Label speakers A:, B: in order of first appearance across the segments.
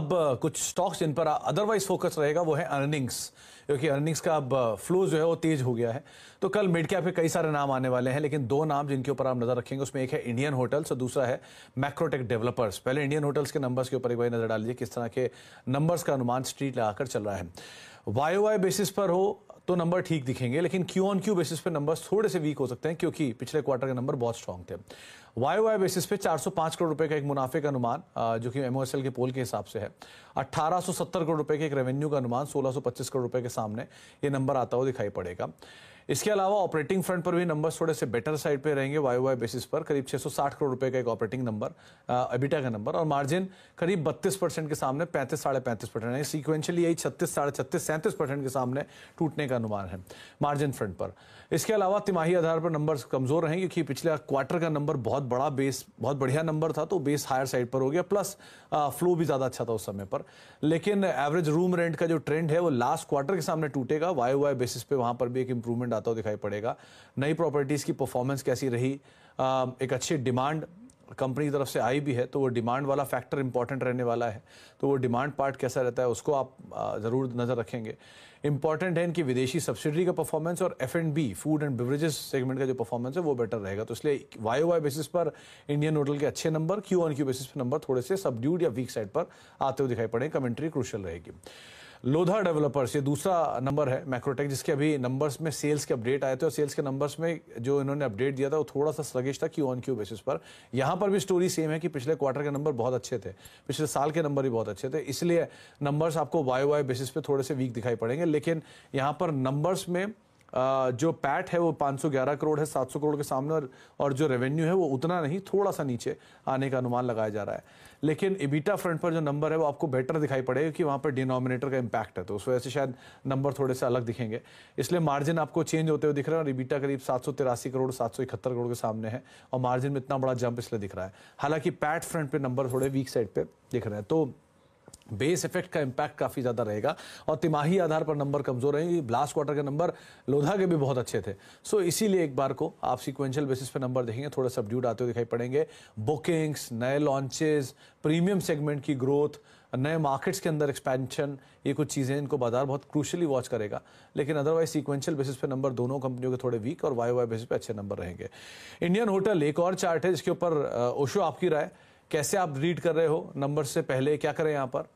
A: अब कुछ स्टॉक्स जिन पर अदरवाइज फोकस रहेगा वो है अर्निंग्स क्योंकि अर्निंग्स का अब फ्लो जो है वो तेज हो गया है तो कल मिड कैप के कई सारे नाम आने वाले हैं लेकिन दो नाम जिनके ऊपर आप नजर रखेंगे उसमें एक है इंडियन होटल्स और दूसरा है मैक्रोटेक डेवलपर्स पहले इंडियन होटल्स के नंबर्स के ऊपर एक बार नजर डालिए किस तरह के नंबर्स का अनुमान स्ट्रीट लगाकर चल रहा है वाई बेसिस पर हो तो नंबर ठीक दिखेंगे लेकिन क्यू ऑन क्यू बेसिस पे नंबर थोड़े से वीक हो सकते हैं क्योंकि पिछले क्वार्टर के नंबर बहुत स्ट्रांग थे वाई वाई बेसिस पे 405 करोड़ रुपए का एक मुनाफे का अनुमान जो कि एमओएसएल के पोल के हिसाब से है 1870 करोड़ रुपए के एक रेवेन्यू का अनुमान 1625 करोड़ रुपए के सामने ये नंबर आता हुआ दिखाई पड़ेगा इसके अलावा ऑपरेटिंग फ्रंट पर भी नंबर्स थोड़े से बेटर साइड पे रहेंगे वाई वाई बेसिस पर करीब 660 करोड़ रुपए का एक ऑपरेटिंग नंबर अबिटा का नंबर और मार्जिन करीब 32 परसेंट के सामने पैंतीस साढ़े पैंतीस परसेंट है सीक्वेंशियली यही छत्तीस साढ़े छत्तीस सैंतीस परसेंट के सामने टूटने का अनुमान है मार्जिन फ्रंट पर इसके अलावा तिमाही आधार पर नंबर कमजोर रहेंगे क्योंकि पिछला क्वार्टर का नंबर बहुत बड़ा बेस बहुत बढ़िया नंबर था तो बेस हायर साइड पर हो गया प्लस फ्लो भी ज़्यादा अच्छा था उस समय पर लेकिन एवरेज रूम रेंट का जो ट्रेंड है वो लास्ट क्वार्टर के सामने टूटेगा वाई वाई बेसिस पे वहां पर भी एक इंप्रूवमेंट जाता हुआ दिखाई पड़ेगा नई प्रॉपर्टीज़ की परफॉर्मेंस कैसी रही एक अच्छी डिमांड कंपनी की तरफ से आई भी है तो वो डिमांड वाला फैक्टर इंपॉर्टेंट रहने वाला है तो वो डिमांड पार्ट कैसा रहता है उसको आप ज़रूर नज़र रखेंगे इंपॉर्टेंट है इनकी विदेशी सब्सिडी का परफॉर्मेंस और F and B food and beverages segment का जो परफॉर्मेंस है वो बेटर रहेगा तो इसलिए वाई वाई बेसिस पर इंडियन होटल के अच्छे number Q on Q basis पर नंबर थोड़े से सबड्यूड या वीक साइड पर आते हुए दिखाई पड़े कमेंट्री क्रूशल रहेगी लोधा डेवलपर्स ये दूसरा नंबर है मैक्रोटेक जिसके अभी नंबर्स में सेल्स के अपडेट आए थे और सेल्स के नंबर्स में जो इन्होंने अपडेट दिया था वो थोड़ा सा स्लगिश था क्यू ऑन क्यू बेसिस पर यहाँ पर भी स्टोरी सेम है कि पिछले क्वार्टर के नंबर बहुत अच्छे थे पिछले साल के नंबर भी बहुत अच्छे थे इसलिए नंबर्स आपको वाई वाई बेसिस पे थोड़े से वीक दिखाई पड़ेंगे लेकिन यहाँ पर नंबर्स में जो पैट है वो 511 करोड़ है 700 करोड़ के सामने और जो रेवेन्यू है वो उतना नहीं थोड़ा सा नीचे आने का अनुमान लगाया जा रहा है लेकिन इबिटा फ्रंट पर जो नंबर है वो आपको बेटर दिखाई पड़ेगा कि वहाँ पर डिनोमिनेटर का इम्पैक्ट है तो उस वजह से शायद नंबर थोड़े से अलग दिखेंगे इसलिए मार्जिन आपको चेंज होते हुए दिख रहा है और इबिटा करीब सात करोड़ सात करोड़ के सामने है और मार्जिन में इतना बड़ा जंप इसलिए दिख रहा है हालांकि पैट फ्रंट पर नंबर थोड़े वीक साइड पर दिख रहे हैं तो बेस इफेक्ट का इम्पैक्ट काफ़ी ज़्यादा रहेगा और तिमाही आधार पर नंबर कमज़ोर रहेंगे लास्ट क्वार्टर के नंबर लोधा के भी बहुत अच्छे थे सो so, इसीलिए एक बार को आप सिक्वेंशियल बेसिस पे नंबर देखेंगे थोड़ा सबड्यूड आते हुए दिखाई पड़ेंगे बुकिंग्स नए लॉन्चेस प्रीमियम सेगमेंट की ग्रोथ नए मार्केट्स के अंदर एक्सपेंशन ये कुछ चीज़ें इनको बाजार बहुत क्रूशली वॉच करेगा लेकिन अदरवाइज सीक्वेंशियल बेसिस पे नंबर दोनों कंपनियों के थोड़े वीक और वाई वाई बेसिस पे अच्छे नंबर रहेंगे इंडियन होटल एक और चार्ट है जिसके ऊपर ओशो आपकी राय कैसे आप रीड कर रहे हो नंबर से पहले क्या करें यहाँ पर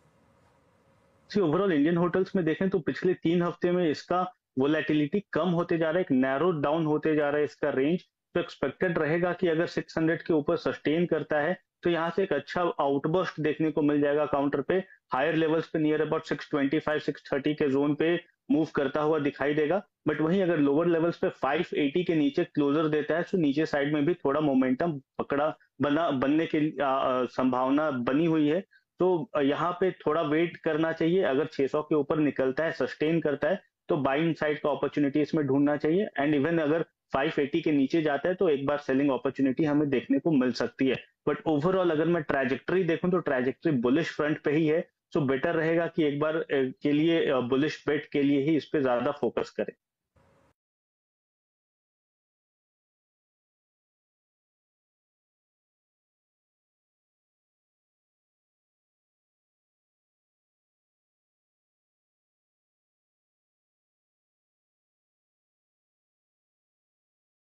B: ओवरऑल इंडियन होटल्स में देखें तो पिछले तीन हफ्ते में इसका वोलेटिलिटी कम होते जा रहा है एक नैरो डाउन होते जा रहा है इसका रेंज तो एक्सपेक्टेड रहेगा कि अगर 600 के ऊपर सस्टेन करता है तो यहाँ से एक अच्छा आउटबर्स्ट देखने को मिल जाएगा काउंटर पे हायर लेवल्स पे नियर अबाउट 625 630 के जोन पे मूव करता हुआ दिखाई देगा बट वहीं अगर लोअर लेवल्स पे 580 के नीचे क्लोजर देता है तो नीचे साइड में भी थोड़ा मोमेंटम पकड़ा बना बनने की संभावना बनी हुई है तो यहाँ पे थोड़ा वेट करना चाहिए अगर 600 के ऊपर निकलता है सस्टेन करता है तो बाइंग साइड का अपॉर्चुनिटी इसमें ढूंढना चाहिए एंड इवन अगर 580 के नीचे जाता है तो एक बार सेलिंग अपॉर्चुनिटी हमें देखने को मिल सकती है बट ओवरऑल अगर मैं ट्रैजेक्ट्री देखूं तो ट्रैजेक्ट्री बुलिश फ्रंट पे ही है सो बेटर रहेगा कि एक बार के लिए बुलिश बेट के लिए ही इस पर ज्यादा फोकस करें